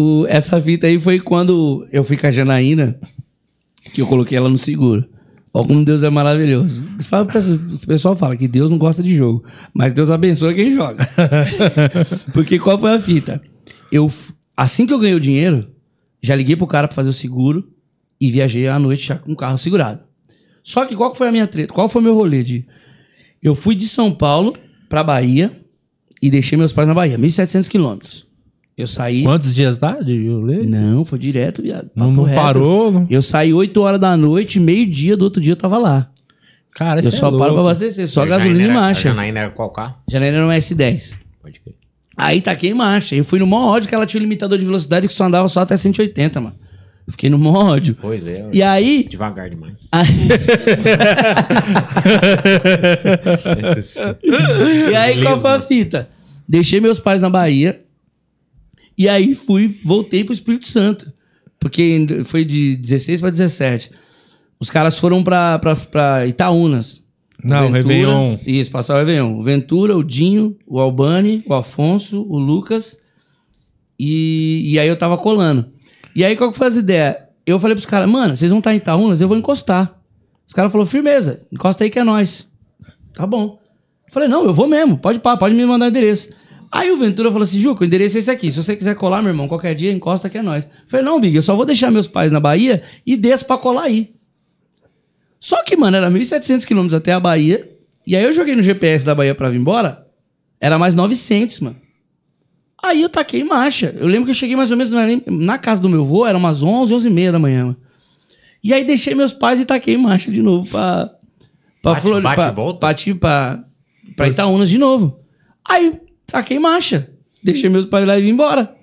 O, essa fita aí foi quando eu fui com a Janaína, que eu coloquei ela no seguro. Olha como Deus é maravilhoso. Fala, o pessoal fala que Deus não gosta de jogo, mas Deus abençoa quem joga. Porque qual foi a fita? Eu, assim que eu ganhei o dinheiro, já liguei pro cara pra fazer o seguro e viajei à noite já com o carro segurado. Só que qual foi a minha treta? Qual foi o meu rolê de... Eu fui de São Paulo pra Bahia e deixei meus pais na Bahia, 1.700 quilômetros. Eu saí. Quantos dias dá de violência? Não, foi direto, viado. Não, não parou? Não. Eu saí 8 horas da noite, meio-dia, do outro dia eu tava lá. Cara, Eu é só louco. paro pra abastecer, só a gasolina era, marcha. A Janaína era qual carro? Janaína era um S10. Pode crer. Aí taquei tá quem marcha. Eu fui no maior ódio que ela tinha o um limitador de velocidade que só andava só até 180, mano. Fiquei no maior ódio. Pois é. E aí. Devagar demais. Aí... e aí, qual foi a fita? Deixei meus pais na Bahia. E aí fui, voltei pro Espírito Santo. Porque foi de 16 para 17. Os caras foram pra, pra, Itaúnas. Não, Ventura, Réveillon. Isso, passar o Réveillon. O Ventura, o Dinho, o Albani, o Afonso, o Lucas. E, e aí eu tava colando. E aí qual que foi as ideias? Eu falei pros caras, mano, vocês vão estar tá em Itaúnas, eu vou encostar. Os caras falaram, firmeza, encosta aí que é nós. Tá bom. Eu falei, não, eu vou mesmo, pode pá, pode me mandar o endereço. Aí o Ventura falou assim: Juca, o endereço é esse aqui. Se você quiser colar, meu irmão, qualquer dia encosta que é nós. falei: Não, Big, eu só vou deixar meus pais na Bahia e desço pra colar aí. Só que, mano, era 1.700 quilômetros até a Bahia. E aí eu joguei no GPS da Bahia pra vir embora. Era mais 900, mano. Aí eu taquei marcha. Eu lembro que eu cheguei mais ou menos na, na casa do meu avô, era umas 11, 11 e meia da manhã. Mano. E aí deixei meus pais e taquei marcha de novo pra. pra Floripa. Bate, Flor... bate pra, pra, pra, pra Itaúnas de novo. Aí Saquei marcha. Deixei meus pais lá e vim embora.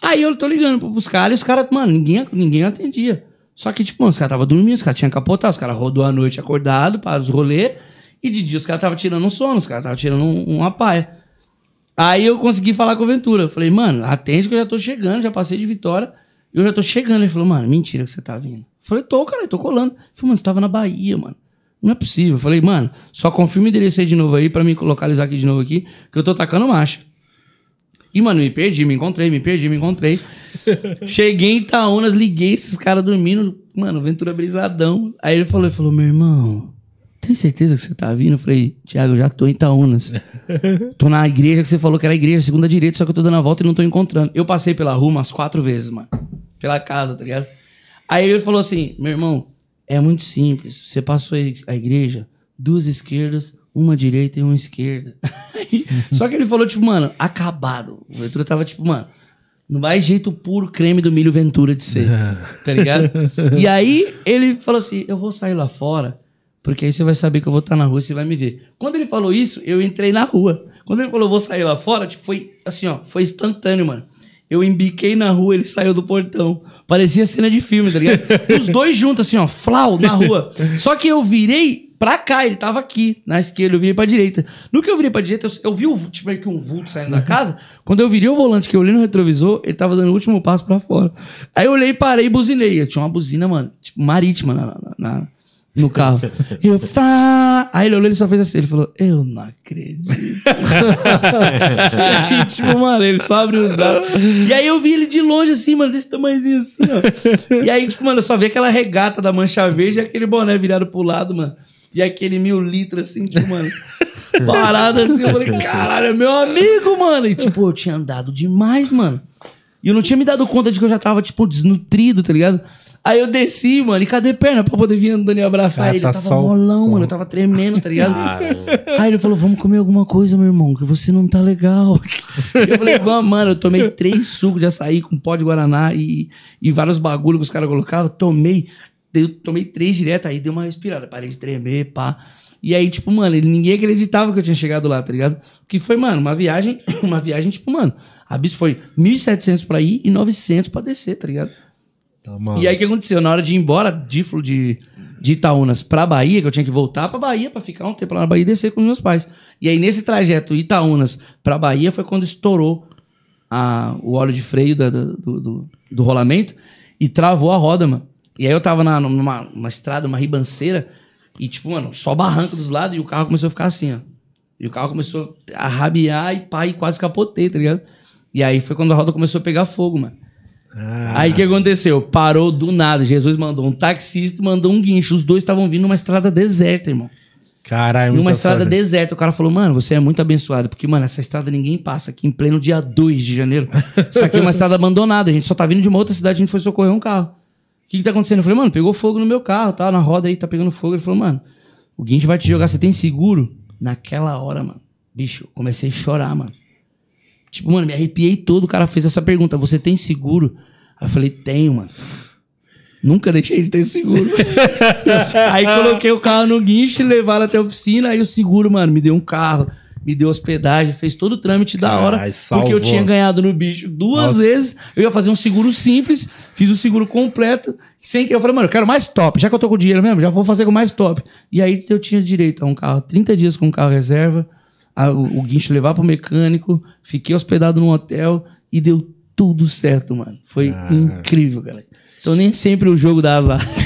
Aí eu tô ligando pra buscar e os caras, mano, ninguém, ninguém atendia. Só que, tipo, mano, os caras tava dormindo, os caras tinham capotado, os caras rodou a noite acordado para os rolê. E de dia os caras tava tirando um sono, os caras tava tirando um, uma paia. Aí eu consegui falar com o Ventura. Falei, mano, atende que eu já tô chegando, já passei de vitória. e Eu já tô chegando. Ele falou, mano, mentira que você tá vindo. Eu falei, tô, cara, eu tô colando. Ele mano, você tava na Bahia, mano. Não é possível. Eu falei, mano, só confirma o endereço aí de novo aí pra me localizar aqui de novo aqui, que eu tô tacando marcha. E, mano, me perdi, me encontrei, me perdi, me encontrei. Cheguei em Itaúnas, liguei esses caras dormindo, mano, Ventura brisadão. Aí ele falou, ele falou, meu irmão, tem certeza que você tá vindo? Eu falei, Tiago, eu já tô em Itaúnas. tô na igreja que você falou que era a igreja, segunda direita, só que eu tô dando a volta e não tô encontrando. Eu passei pela rua umas quatro vezes, mano. Pela casa, tá ligado? Aí ele falou assim, meu irmão, é muito simples. Você passou a igreja, duas esquerdas, uma direita e uma esquerda. Só que ele falou, tipo, mano, acabado. O Ventura tava, tipo, mano, não vai jeito puro creme do milho Ventura de ser. tá ligado? E aí ele falou assim: eu vou sair lá fora, porque aí você vai saber que eu vou estar tá na rua e você vai me ver. Quando ele falou isso, eu entrei na rua. Quando ele falou, vou sair lá fora, tipo, foi assim, ó, foi instantâneo, mano. Eu embiquei na rua, ele saiu do portão. Parecia cena de filme, tá ligado? Os dois juntos, assim, ó, flau, na rua. Só que eu virei pra cá, ele tava aqui, na esquerda, eu virei pra direita. No que eu virei pra direita, eu, eu vi o, tipo, aí que um vulto saindo da uhum. casa. Quando eu virei o volante que eu olhei no retrovisor, ele tava dando o último passo pra fora. Aí eu olhei, parei, buzinei. Eu tinha uma buzina, mano, tipo, marítima na, na, na no carro. e eu, Fá! Aí ele olhou e só fez assim. Ele falou, eu não acredito. e, tipo, mano, ele só abriu os braços. E aí eu vi ele de longe assim, mano, desse tamanhozinho assim, ó. E aí, tipo, mano, eu só vi aquela regata da mancha verde e aquele boné virado pro lado, mano. E aquele mil litro assim, tipo, mano. Parado assim, eu falei, caralho, é meu amigo, mano. E tipo, eu tinha andado demais, mano. E eu não tinha me dado conta de que eu já tava, tipo, desnutrido, tá ligado? Aí eu desci, mano, e cadê perna pra poder vir o Daniel abraçar Cara, ele? Tá tava sol... molão, mano, eu tava tremendo, tá ligado? Aí ele falou, vamos comer alguma coisa, meu irmão, que você não tá legal. eu falei, vamos, mano, eu tomei três sucos de açaí com pó de guaraná e, e vários bagulho que os caras colocavam, tomei, eu tomei três direto, aí deu uma respirada, parei de tremer, pá. E aí, tipo, mano, ninguém acreditava que eu tinha chegado lá, tá ligado? Que foi, mano, uma viagem, uma viagem, tipo, mano, a bis foi 1.700 pra ir e 900 pra descer, tá ligado? Tá e aí o que aconteceu? Na hora de ir embora de, de, de Itaúnas pra Bahia, que eu tinha que voltar pra Bahia pra ficar um tempo lá na Bahia e descer com meus pais. E aí nesse trajeto Itaúnas pra Bahia foi quando estourou a, o óleo de freio da, do, do, do, rolamento e travou a roda, mano. E aí eu tava na, numa estrada, uma ribanceira, e tipo, mano, só barranco dos lados e o carro começou a ficar assim, ó. E o carro começou a rabiar e pai e quase capotei, tá ligado? E aí foi quando a roda começou a pegar fogo, mano. Ah. Aí o que aconteceu? Parou do nada. Jesus mandou um taxista mandou um guincho. Os dois estavam vindo numa estrada deserta, irmão. Caralho, Numa estrada sorte. deserta, o cara falou, mano, você é muito abençoado, porque, mano, essa estrada ninguém passa aqui em pleno dia 2 de janeiro. Isso aqui é uma estrada abandonada, a gente só tá vindo de uma outra cidade, a gente foi socorrer um carro. O que, que tá acontecendo? Eu falei, mano, pegou fogo no meu carro, tá na roda aí, tá pegando fogo. Ele falou, mano, o guincho vai te jogar, você tem seguro? Naquela hora, mano, bicho, comecei a chorar, mano. Tipo, mano, me arrepiei todo. O cara fez essa pergunta: Você tem seguro? Aí eu falei: Tenho, mano. Nunca deixei de ter seguro. aí coloquei o carro no guincho, e levaram até a oficina. Aí o seguro, mano, me deu um carro, me deu hospedagem, fez todo o trâmite Carai, da hora. Salvou. Porque eu tinha ganhado no bicho duas Nossa. vezes. Eu ia fazer um seguro simples, fiz o seguro completo. Sem que eu falei, mano, eu quero mais top. Já que eu tô com dinheiro mesmo, já vou fazer com mais top. E aí eu tinha direito a um carro, 30 dias com um carro reserva a, o, guincho levar pro mecânico, fiquei hospedado num hotel e deu tudo certo, mano. Foi ah. incrível, galera. Então nem sempre o jogo dá azar.